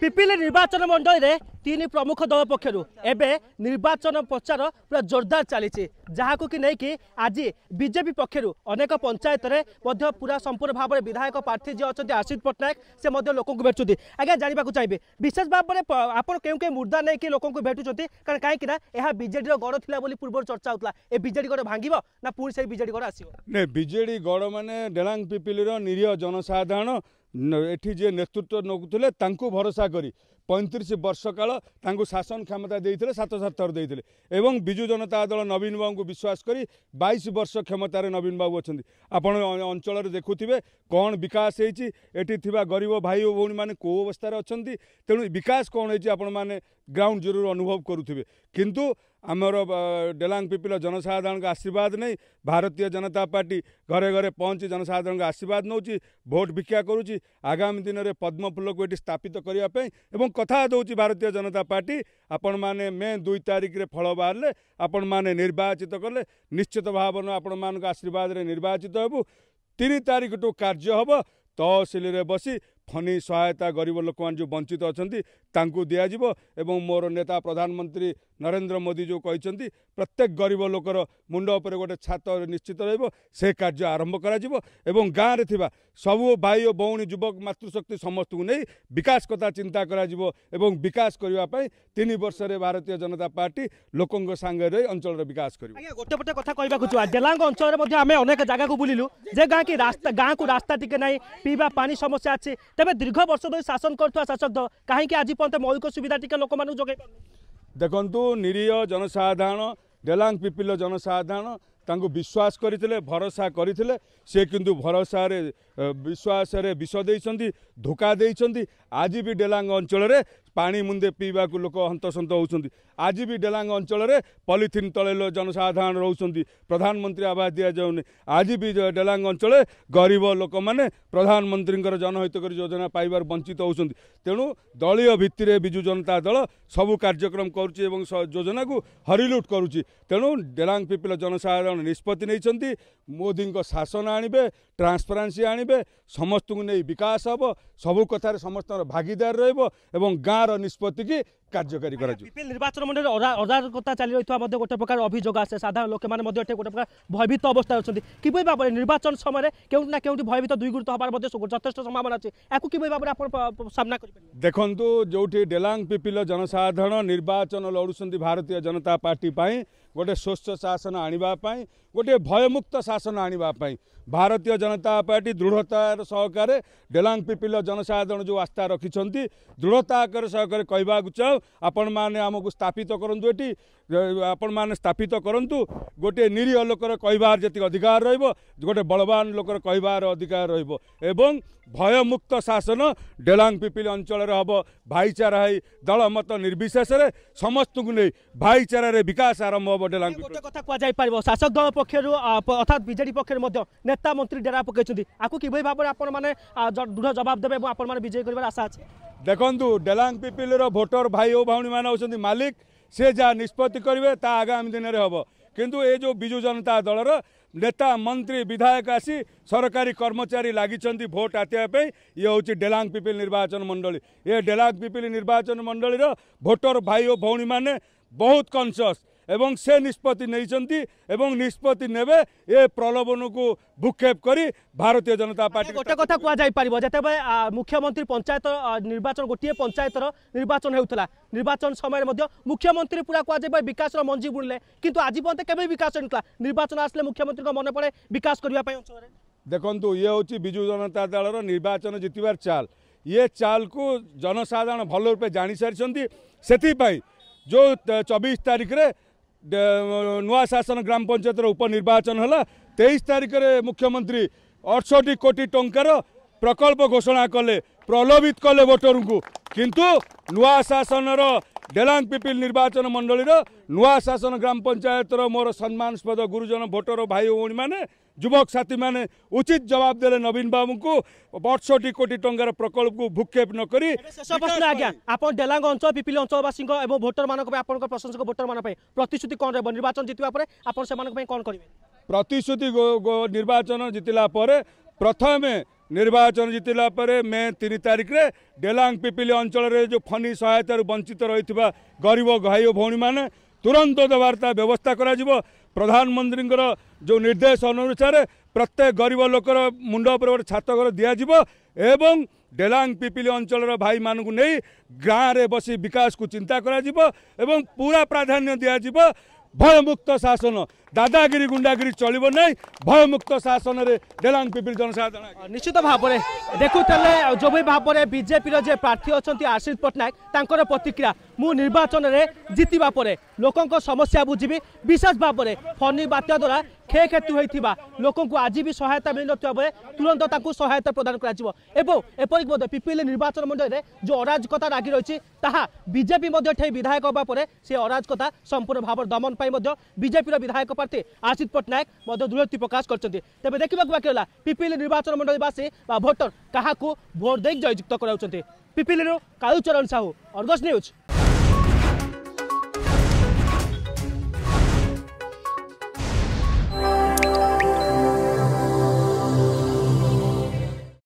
ପିପିଲି ନିର୍ବାଚନ ମଣ୍ଡଳୀରେ ତିନି ପ୍ରମୁଖ ଦଳ ପକ୍ଷରୁ ଏବେ ନିର୍ବାଚନ ପ୍ରଚାର ପୁରା ଜୋରଦାର ଚାଲିଛି ଯାହାକୁ କି ନେଇକି ଆଜି ବିଜେପି ପକ୍ଷରୁ ଅନେକ ପଞ୍ଚାୟତରେ ମଧ୍ୟ ପୁରା ସମ୍ପୂର୍ଣ୍ଣ ଭାବରେ ବିଧାୟକ ପ୍ରାର୍ଥୀ ଯିଏ ଅଛନ୍ତି ଆଶିଷ ପଟ୍ଟନାୟକ ସେ ମଧ୍ୟ ଲୋକଙ୍କୁ ଭେଟୁଛନ୍ତି ଆଜ୍ଞା ଜାଣିବାକୁ ଚାହିଁବେ ବିଶେଷ ଭାବରେ ଆପଣ କେଉଁ କେଉଁ ମୁଦ୍ଦା ନେଇକି ଲୋକଙ୍କୁ ଭେଟୁଛନ୍ତି କାରଣ କାହିଁକି ନା ଏହା ବିଜେଡ଼ିର ଗଡ଼ ଥିଲା ବୋଲି ପୂର୍ବରୁ ଚର୍ଚ୍ଚା ହେଉଥିଲା ଏ ବିଜେଡ଼ି ଗଡ଼ ଭାଙ୍ଗିବ ନା ପୁଣି ସେଇ ବିଜେଡ଼ି ଗଡ଼ ଆସିବ ନାଇଁ ବିଜେଡ଼ି ଗଡ଼ ମାନେ ଡେଳାଙ୍ଗ ପିପିଲିର ନିରୀହ ଜନସାଧାରଣ ଏଠି ଯିଏ ନେତୃତ୍ୱ ନେଉଥିଲେ ତାଙ୍କୁ ଭରସା କରି ପଇଁତିରିଶ ବର୍ଷ କାଳ ତାଙ୍କୁ ଶାସନ କ୍ଷମତା ଦେଇଥିଲେ ସାତସାତ ଥର ଦେଇଥିଲେ ଏବଂ ବିଜୁ ଜନତା ଦଳ ନବୀନ ବାବୁଙ୍କୁ ବିଶ୍ୱାସ କରି ବାଇଶ ବର୍ଷ କ୍ଷମତାରେ ନବୀନ ବାବୁ ଅଛନ୍ତି ଆପଣ ଅଞ୍ଚଳରେ ଦେଖୁଥିବେ କ'ଣ ବିକାଶ ହେଇଛି ଏଠି ଥିବା ଗରିବ ଭାଇ ଓ ଭଉଣୀମାନେ କେଉଁ ଅବସ୍ଥାରେ ଅଛନ୍ତି ତେଣୁ ବିକାଶ କ'ଣ ହେଇଛି ଆପଣମାନେ ଗ୍ରାଉଣ୍ଡ ଜିରୋରୁ ଅନୁଭବ କରୁଥିବେ କିନ୍ତୁ ଆମର ଡେଲାଙ୍ଗ ପିପିଲ ଜନସାଧାରଣଙ୍କ ଆଶୀର୍ବାଦ ନେଇ ଭାରତୀୟ ଜନତା ପାର୍ଟି ଘରେ ଘରେ ପହଞ୍ଚି ଜନସାଧାରଣଙ୍କ ଆଶୀର୍ବାଦ ନେଉଛି ଭୋଟ୍ ଭିକ୍ଷା କରୁଛି ଆଗାମୀ ଦିନରେ ପଦ୍ମଫୁଲକୁ ଏଠି ସ୍ଥାପିତ କରିବା ପାଇଁ ଏବଂ କଥା ଦେଉଛି ଭାରତୀୟ ଜନତା ପାର୍ଟି ଆପଣମାନେ ମେ ଦୁଇ ତାରିଖରେ ଫଳ ବାହାରିଲେ ଆପଣମାନେ ନିର୍ବାଚିତ କଲେ ନିଶ୍ଚିତ ଭାବନା ଆପଣମାନଙ୍କ ଆଶୀର୍ବାଦରେ ନିର୍ବାଚିତ ହେବୁ ତିନି ତାରିଖଠୁ କାର୍ଯ୍ୟ ହେବ ତହସିଲରେ ବସି ଫନି ସହାୟତା ଗରିବ ଲୋକମାନେ ଯେଉଁ ବଞ୍ଚିତ ଅଛନ୍ତି ତାଙ୍କୁ ଦିଆଯିବ ଏବଂ ମୋର ନେତା ପ୍ରଧାନମନ୍ତ୍ରୀ नरेन्द्र मोदी जो प्रत्येक गरीब लोकर मुंड उप गएर छ निश्चित रहेको से क्य आरम्भ गरिब गाँ र सबू भाइ भौणी जुवक मतृशक्ति समस्तु नै विकास कथा चिन्ता बिकासपै तिन वर्ष र भारतीय जनता पर्टी विकास र अञ्चल बिकास गए कथा कहिलाङ अञ अनेक को बुलु जे गाह्रैक रा गाँक रास्थाे नै पानी समस्या अस्ति तेबै दीर्घ वर्ष शासन गर्थ्यो शासक दल काहीँक आज पर्न्त मौलिक सुविधा लोक ଦେଖନ୍ତୁ ନିରୀହ ଜନସାଧାରଣ ଡେଲାଙ୍ଗ ପିପିଲ ଜନସାଧାରଣ ତାଙ୍କୁ ବିଶ୍ୱାସ କରିଥିଲେ ଭରସା କରିଥିଲେ ସେ କିନ୍ତୁ ଭରସାରେ विश्वास विषदेछ धोकाजि डेलाङ अञ्चल मुन्दे को लोक हन्तसन्त आज आजबि डेलाङ अञ्चल पलिथिन तल जनसाधारण रहे आवास दिलाङ अञ्चले गरीब लोक म प्रधानमन्त्रीको योजना जोजना पञ्चित हुन्छ तेणु दलीय भितिर विजु जनता दल सबै कार्यक्रम गरु जोजना हरिलुट गर्छु तेणु डेलाङ पिप जनसाधारण निष्पत्ति नै मोदीको शासन आण बे ट्रान्सपारान्सी आ समस्तै बिकास सबै कथ भागिदार र गाँ र निष्पत्ति कार्यवाचन म अजाता चाहिँ गोटे प्रकार अभियोग आधार लोकेटी प्रकार भयभीत अवस्था अस्ति भावना निर्वाचन समयमा के भयभत द्वी गुत हथेष्ट सम्भावना अनि या कि सामना देख्नु जोटि डेलाङ पिपिल जनसाधारण निर्वाचन लडुन्छ भारतीय जनता पर्टीप्रै गोटे स्वच्छ शासन आण गोटे भयमुक्त शासन आण ଭାରତୀୟ ଜନତା ପାର୍ଟି ଦୃଢ଼ତାର ସହକାରେ ଡେଲାଙ୍ଗ ପିପିଲ ଜନସାଧାରଣ ଯେଉଁ ଆସ୍ଥା ରଖିଛନ୍ତି ଦୃଢ଼ତା ଆକାର ସହକାରେ କହିବାକୁ ଚାହୁଁ ଆପଣମାନେ ଆମକୁ ସ୍ଥାପିତ କରନ୍ତୁ ଏଠି ଆପଣମାନେ ସ୍ଥାପିତ କରନ୍ତୁ ଗୋଟିଏ ନିରୀହ ଲୋକର କହିବାର ଯେତିକି ଅଧିକାର ରହିବ ଗୋଟେ ବଳବାନ ଲୋକର କହିବାର ଅଧିକାର ରହିବ ଏବଂ ଭୟମୁକ୍ତ ଶାସନ ଡେଲାଙ୍ଗ ପିପିଲି ଅଞ୍ଚଳରେ ହେବ ଭାଇଚାରା ହେଇ ଦଳମତ ନିର୍ବିଶେଷରେ ସମସ୍ତଙ୍କୁ ନେଇ ଭାଇଚାରାରେ ବିକାଶ ଆରମ୍ଭ ହେବ ଡେଲାଙ୍ଗ ଗୋଟେ କଥା କୁହାଯାଇପାରିବ ଶାସକ ଦଳ ପକ୍ଷରୁ ଅର୍ଥାତ୍ ବିଜେଡି ପକ୍ଷରୁ ମଧ୍ୟ दृढ जवाब दे आजय देखेलाङ पिपिल र भोटर भाइ भौ हुन्छ मालिक सि जहाँ ता आगामी दिन हे किन जो विजु जनता दल र नेता मन्त्री विधायक आसि सरकारी कर्मचारी लागि भोट आत्यापे हौ डेलाङ पिपिल निर्वाचन मण्डली ए डेलाङ पिपिल निर्वाचन मण्डी र भोटर भाइ भौणी म बहुत कनसियस এবং সে নিষ্পতি নেইছন্তি এবং নিষ্পতি নেবে এ প্রলোভনকু ভূক্ষেপ করি ভারতীয় জনতা মানে পার্টি গোটে কথা কুযাই পারিব যেতবে মুখ্যমন্ত্রী পঞ্চায়েত নির্বাচন গোটিয়ে পঞ্চায়েতর নির্বাচন হেউতলা নির্বাচন সময় মধ্য মুখ্যমন্ত্রী পুরা কুযাই পারে বিকাশর মঞ্জি বুড়লে কিন্তু আজি পর্যন্ত কেবে বিকাশ হয়েছিল নির্বাচন আসলে মুখ্যমন্ত্রীଙ୍କ মনে পড়ে বিকাশ করা অঞ্চলের ଦେଖନ୍ତୁ ଇଏ ହେଉଛି ବିଜୁ ଜନତା ଦଳର ନିର୍ବାଚନ ଜିତିବାର ଚାଲ ଇଏ ଚାଲକୁ ଜନସାଧାରଣ ଭଲ ରୂପେ ଜାଣିସାରିଛନ୍ତି ସେଥିପାଇଁ ଯେଉଁ ଚବିଶ ତାରିଖରେ नुवा शासन ग्राम उपनिर्वाचन र उपनिर्वाचन तारिख तेइस मुख्यमंत्री मुख्यमन्त्री कोटी कोटि प्रकल्प घोषणा कले प्रलोभित कले भोटर भोटरको कि नासन र डेलाङ निर्वाचन मण्डली शासन ग्राम पञ्चायत र मोर सम्मानस्पद गुरुजन भोटर भाइ भौँ युवक साथी मे उचित जवाब दे नवीन बाबु पठसी कोटी टा प्रकल्प भू्प नक डेलाङ अञ्चल पिपि अञ्चलवासी भोटर म प्रशंसक भोटर मैले प्रतिश्रुति निर्वाचन जित्लाप आउँदै कि प्रतिश्रुति निर्वाचन जितिलाप प्रथमे ନିର୍ବାଚନ ଜିତିଲା ପରେ ମେ ତିନି ତାରିଖରେ ଡେଲାଙ୍ଗ ପିପିଲି ଅଞ୍ଚଳରେ ଯେଉଁ ଫନି ସହାୟତାରୁ ବଞ୍ଚିତ ରହିଥିବା ଗରିବ ଘାଇ ଓ ଭଉଣୀମାନେ ତୁରନ୍ତ ଦେବାର ତା ବ୍ୟବସ୍ଥା କରାଯିବ ପ୍ରଧାନମନ୍ତ୍ରୀଙ୍କର ଯେଉଁ ନିର୍ଦ୍ଦେଶ ଅନୁସାରେ ପ୍ରତ୍ୟେକ ଗରିବ ଲୋକର ମୁଣ୍ଡ ଉପରେ ଗୋଟେ ଛାତ ଘର ଦିଆଯିବ ଏବଂ ଡେଲାଙ୍ଗ ପିପିଲି ଅଞ୍ଚଳର ଭାଇମାନଙ୍କୁ ନେଇ ଗାଁରେ ବସି ବିକାଶକୁ ଚିନ୍ତା କରାଯିବ ଏବଂ ପୁରା ପ୍ରାଧାନ୍ୟ ଦିଆଯିବ ଭୟମୁକ୍ତ ଶାସନ ଦାଦାଗିରି ଗୁଣ୍ଡାଗିରି ଚଳିବ ନାହିଁ ଭୟମୁକ୍ତ ଶାସନରେ ଡେଲାଙ୍ଗ ପିପିଲି ଜନସାଧାରଣ ନିଶ୍ଚିତ ଭାବରେ ଦେଖୁଥିଲେ ଯେଉଁଭଳି ଭାବରେ ବିଜେପିର ଯେ ପ୍ରାର୍ଥୀ ଅଛନ୍ତି ଆଶିଷ ପଟ୍ଟନାୟକ ତାଙ୍କର ପ୍ରତିକ୍ରିୟା ମୁଁ ନିର୍ବାଚନରେ ଜିତିବା ପରେ ଲୋକଙ୍କ ସମସ୍ୟା ବୁଝିବି ବିଶେଷ ଭାବରେ ଫନି ବାତ୍ୟା ଦ୍ୱାରା କ୍ଷୟକ୍ଷତି ହୋଇଥିବା ଲୋକଙ୍କୁ ଆଜି ବି ସହାୟତା ମିଳିନଥିବା ବେଳେ ତୁରନ୍ତ ତାଙ୍କୁ ସହାୟତା ପ୍ରଦାନ କରାଯିବ ଏବଂ ଏପରିକି ମଧ୍ୟ ପିପିଲି ନିର୍ବାଚନ ମଣ୍ଡଳୀରେ ଯେଉଁ ଅରାଜକତା ଲାଗି ରହିଛି ତାହା ବିଜେପି ମଧ୍ୟ ଠେଇ ବିଧାୟକ ହେବା ପରେ ସେ ଅରାଜକତା ସମ୍ପୂର୍ଣ୍ଣ ଭାବରେ ଦମନ ପାଇଁ ମଧ୍ୟ ବିଜେପିର ବିଧାୟକ ପ୍ରାର୍ଥୀ ଆଶିତ ପଟ୍ଟନାୟକ ମଧ୍ୟ ଦୃଢ଼ୋକ୍ତି ପ୍ରକାଶ କରିଛନ୍ତି ତେବେ ଦେଖିବାକୁ ବାକି ରହିଲା ପିପିଲି ନିର୍ବାଚନ ମଣ୍ଡଳୀବାସୀ ବା ଭୋଟର କାହାକୁ ଭୋଟ ଦେଇ ଜୟଯୁକ୍ତ କରାଉଛନ୍ତି ପିପିଲିରୁ କାଳୁଚରଣ ସାହୁ ଅର୍ଗସ୍ ନ୍ୟୁଜ୍